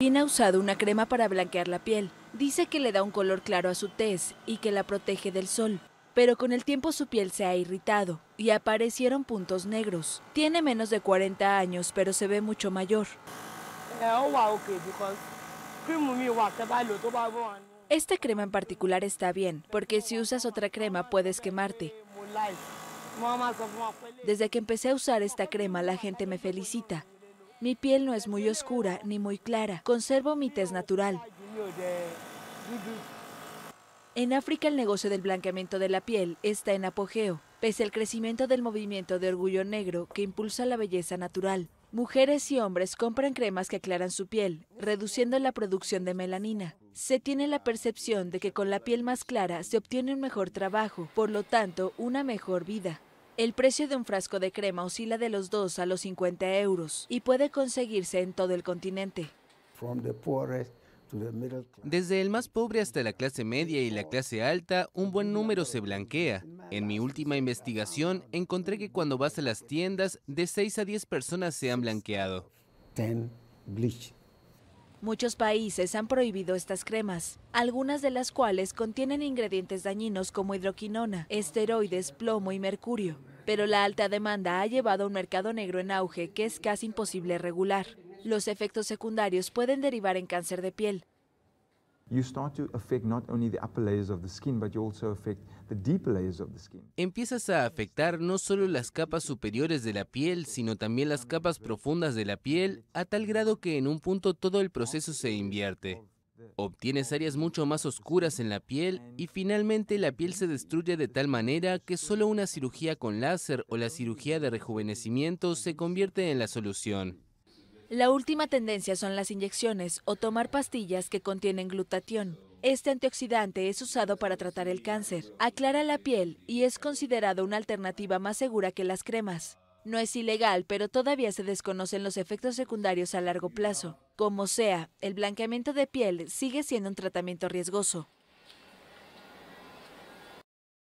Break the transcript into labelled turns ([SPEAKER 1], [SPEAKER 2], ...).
[SPEAKER 1] Bien ha usado una crema para blanquear la piel. Dice que le da un color claro a su tez y que la protege del sol. Pero con el tiempo su piel se ha irritado y aparecieron puntos negros. Tiene menos de 40 años, pero se ve mucho mayor. Eh, oh, esta crema en particular está bien, porque si usas otra crema puedes quemarte. Desde que empecé a usar esta crema la gente me felicita mi piel no es muy oscura ni muy clara. Conservo mi tez natural. En África el negocio del blanqueamiento de la piel está en apogeo, pese al crecimiento del movimiento de orgullo negro que impulsa la belleza natural. Mujeres y hombres compran cremas que aclaran su piel, reduciendo la producción de melanina. Se tiene la percepción de que con la piel más clara se obtiene un mejor trabajo, por lo tanto, una mejor vida. El precio de un frasco de crema oscila de los 2 a los 50 euros y puede conseguirse en todo el continente.
[SPEAKER 2] Desde el más pobre hasta la clase media y la clase alta, un buen número se blanquea. En mi última investigación encontré que cuando vas a las tiendas, de 6 a 10 personas se han blanqueado.
[SPEAKER 1] Muchos países han prohibido estas cremas, algunas de las cuales contienen ingredientes dañinos como hidroquinona, esteroides, plomo y mercurio. Pero la alta demanda ha llevado a un mercado negro en auge que es casi imposible regular. Los efectos secundarios pueden derivar en cáncer de piel,
[SPEAKER 2] Empiezas a afectar no solo las capas superiores de la piel, sino también las capas profundas de la piel, a tal grado que en un punto todo el proceso se invierte. Obtienes áreas mucho más oscuras en la piel y finalmente la piel se destruye de tal manera que solo una cirugía con láser o la cirugía de rejuvenecimiento se convierte en la solución.
[SPEAKER 1] La última tendencia son las inyecciones o tomar pastillas que contienen glutatión. Este antioxidante es usado para tratar el cáncer, aclara la piel y es considerado una alternativa más segura que las cremas. No es ilegal, pero todavía se desconocen los efectos secundarios a largo plazo. Como sea, el blanqueamiento de piel sigue siendo un tratamiento riesgoso.